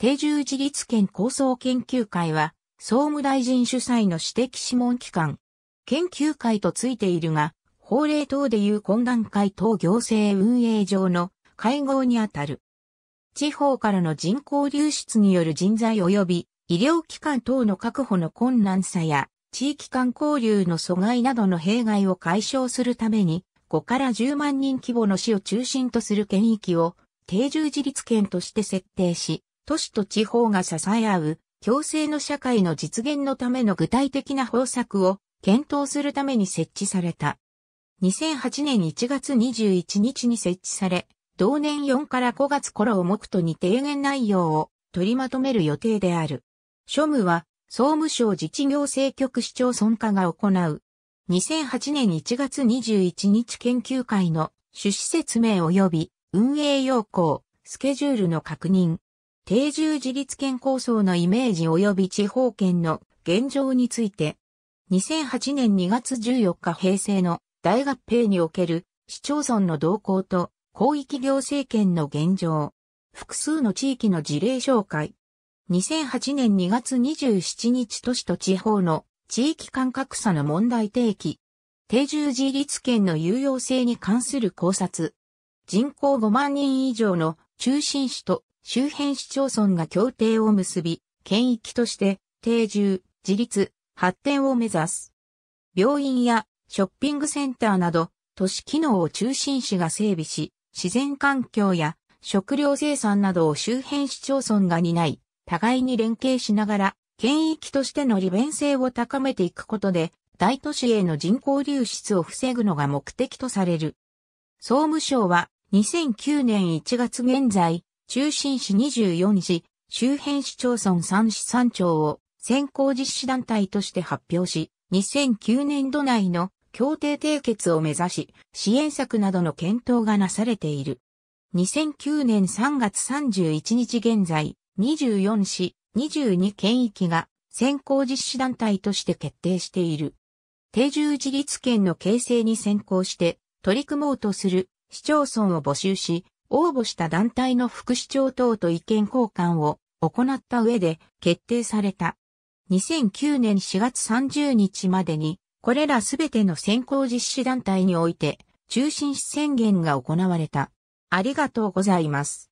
定住自立権構想研究会は、総務大臣主催の指摘諮問機関、研究会とついているが、法令等でいう懇談会等行政運営上の会合にあたる。地方からの人口流出による人材及び医療機関等の確保の困難さや地域間交流の阻害などの弊害を解消するために5から10万人規模の市を中心とする権益を定住自立権として設定し、都市と地方が支え合う、共生の社会の実現のための具体的な方策を検討するために設置された。2008年1月21日に設置され、同年4から5月頃を目途に提言内容を取りまとめる予定である。庶務は、総務省自治行政局市町村課が行う。2008年1月21日研究会の趣旨説明及び運営要項、スケジュールの確認、定住自立圏構想のイメージ及び地方圏の現状について、2008年2月14日平成の大合併における市町村の動向と広域行政権の現状、複数の地域の事例紹介、2008年2月27日都市と地方の地域間格差の問題提起、定住自立圏の有用性に関する考察、人口5万人以上の中心市と周辺市町村が協定を結び、県域として定住、自立、発展を目指す。病院やショッピングセンターなど都市機能を中心市が整備し、自然環境や食料生産などを周辺市町村が担い、互いに連携しながら、県域としての利便性を高めていくことで、大都市への人口流出を防ぐのが目的とされる。総務省は2009年1月現在、中心市24市、周辺市町村3市3町を先行実施団体として発表し、2009年度内の協定締結を目指し、支援策などの検討がなされている。2009年3月31日現在、24市、22県域が先行実施団体として決定している。定住自立圏の形成に先行して取り組もうとする市町村を募集し、応募した団体の副市長等と意見交換を行った上で決定された。2009年4月30日までに、これらすべての先行実施団体において、中心宣言が行われた。ありがとうございます。